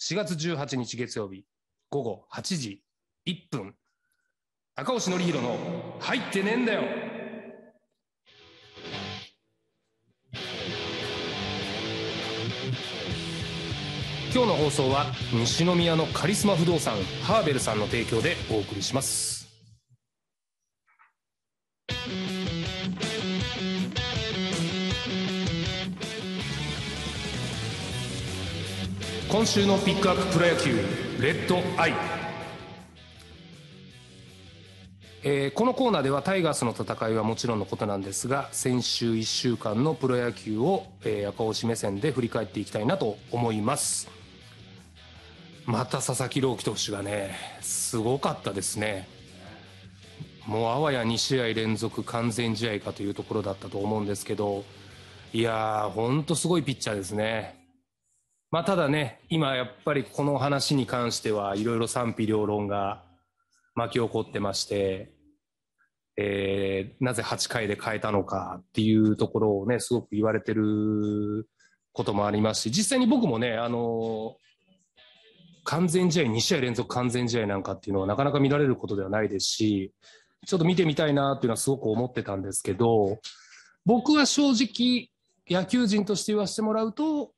4月18日月曜日午後8時1分赤星紀弘の「入ってねえんだよ」今日の放送は西宮のカリスマ不動産ハーベルさんの提供でお送りします。今週のピックアッププロ野球レッドアイ、えー、このコーナーではタイガースの戦いはもちろんのことなんですが先週1週間のプロ野球を、えー、赤星目線で振り返っていきたいなと思いますまた佐々木朗希投手がねすごかったですねもうあわや2試合連続完全試合かというところだったと思うんですけどいやー、本当すごいピッチャーですね。まあ、ただね、今やっぱりこの話に関してはいろいろ賛否両論が巻き起こってまして、えー、なぜ8回で変えたのかっていうところをね、すごく言われてることもありますし、実際に僕もね、あの完全試合、2試合連続完全試合なんかっていうのはなかなか見られることではないですし、ちょっと見てみたいなっていうのはすごく思ってたんですけど、僕は正直、野球人として言わせてもらうと、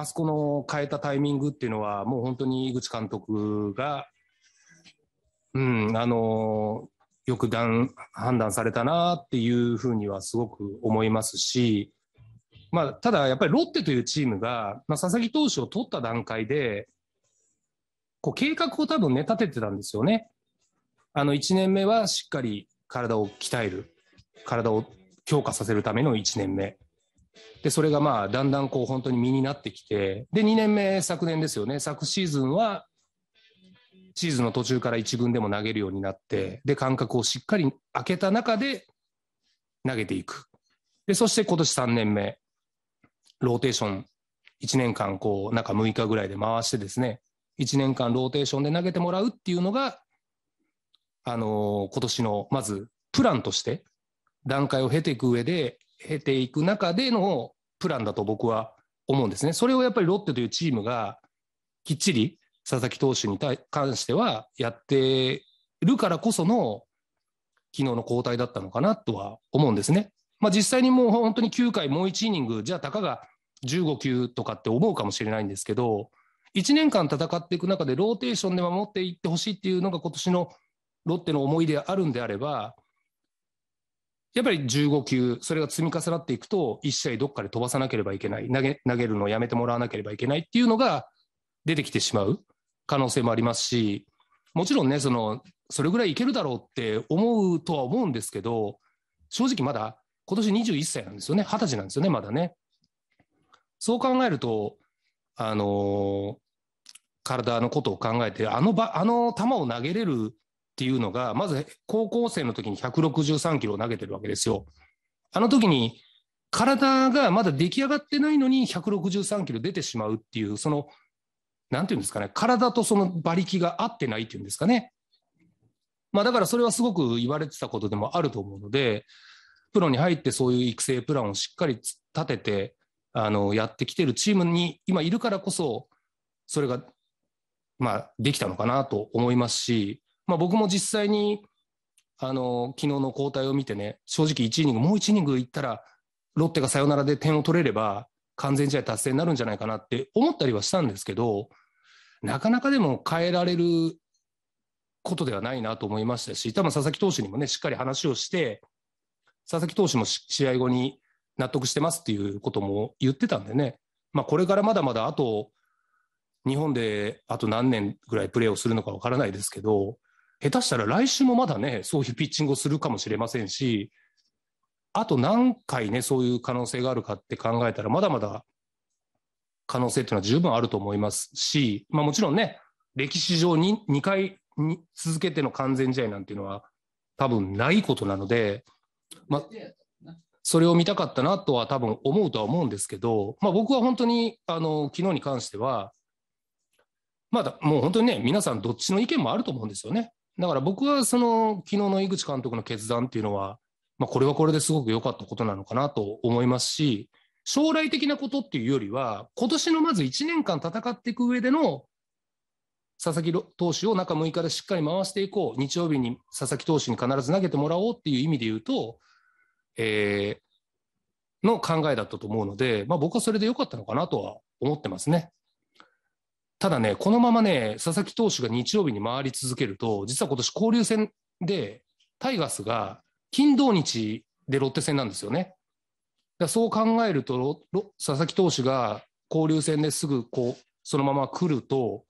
あそこの変えたタイミングっていうのは、もう本当に井口監督が、うん、あのよく判断されたなっていうふうにはすごく思いますし、まあ、ただやっぱりロッテというチームが、まあ、佐々木投手を取った段階で、こう計画を多分ね、立ててたんですよね。あの1年目はしっかり体を鍛える、体を強化させるための1年目。で、それがまあ、だんだんこう、本当に身になってきて、で、2年目、昨年ですよね、昨シーズンは、シーズンの途中から1軍でも投げるようになって、で、間隔をしっかり空けた中で投げていく。で、そして今年3年目、ローテーション、1年間、こう、中6日ぐらいで回してですね、1年間ローテーションで投げてもらうっていうのが、あのー、今年の、まず、プランとして、段階を経ていく上で、経ていく中でのプランだと僕は思うんですね。それをやっぱりロッテというチームがきっちり佐々木投手に関してはやってるからこその昨日の交代だったのかなとは思うんですね。まあ、実際にもう本当に9回もう1イニングじゃあたかが15球とかって思うかもしれないんですけど1年間戦っていく中でローテーションで守っていってほしいっていうのが今年のロッテの思いであるんであればやっぱり15球、それが積み重なっていくと、1試合どっかで飛ばさなければいけない、投げ投げるのをやめてもらわなければいけないっていうのが出てきてしまう可能性もありますし、もちろんね、そのそれぐらいいけるだろうって思うとは思うんですけど、正直まだ、今年21歳なんですよね、20歳なんですよね、まだね。そう考えると、あのー、体のことを考えて、あのあの球を投げれるっていうのが、まず高校生の時に163キロを投げてるわけですよ。あの時に体がまだ出来上がってないのに163キロ出てしまうっていう、その、なんていうんですかね、体とその馬力が合ってないっていうんですかね。まあだからそれはすごく言われてたことでもあると思うので、プロに入ってそういう育成プランをしっかり立てて、あの、やってきてるチームに今いるからこそ、それが、まあできたのかなと思いますし、まあ、僕も実際にあの昨日の交代を見てね、正直1イニング、もう1イニングいったら、ロッテがサヨナラで点を取れれば、完全試合達成になるんじゃないかなって思ったりはしたんですけど、なかなかでも変えられることではないなと思いましたし、多分佐々木投手にもね、しっかり話をして、佐々木投手も試合後に納得してますっていうことも言ってたんでね、まあ、これからまだまだあと、日本であと何年ぐらいプレーをするのかわからないですけど、下手したら来週もまだね、そういうピッチングをするかもしれませんし、あと何回ね、そういう可能性があるかって考えたら、まだまだ可能性っていうのは十分あると思いますし、まあ、もちろんね、歴史上に2回に続けての完全試合なんていうのは、多分ないことなので、まあ、それを見たかったなとは多分思うとは思うんですけど、まあ、僕は本当にあの昨日に関しては、まだもう本当にね、皆さん、どっちの意見もあると思うんですよね。だから僕はその昨日の井口監督の決断っていうのは、まあ、これはこれですごく良かったことなのかなと思いますし、将来的なことっていうよりは、今年のまず1年間戦っていく上での佐々木投手を中6日でしっかり回していこう、日曜日に佐々木投手に必ず投げてもらおうっていう意味で言うと、えー、の考えだったと思うので、まあ、僕はそれで良かったのかなとは思ってますね。ただね、このままね、佐々木投手が日曜日に回り続けると、実は今年交流戦で、タイガースが金土日でロッテ戦なんですよね。だそう考えると、佐々木投手が交流戦ですぐこうそのまま来ると、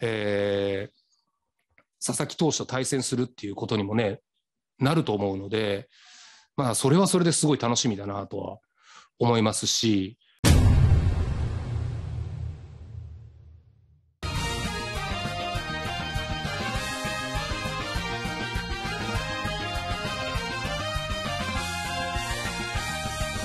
えー、佐々木投手と対戦するっていうことにもね、なると思うので、まあ、それはそれですごい楽しみだなとは思いますし、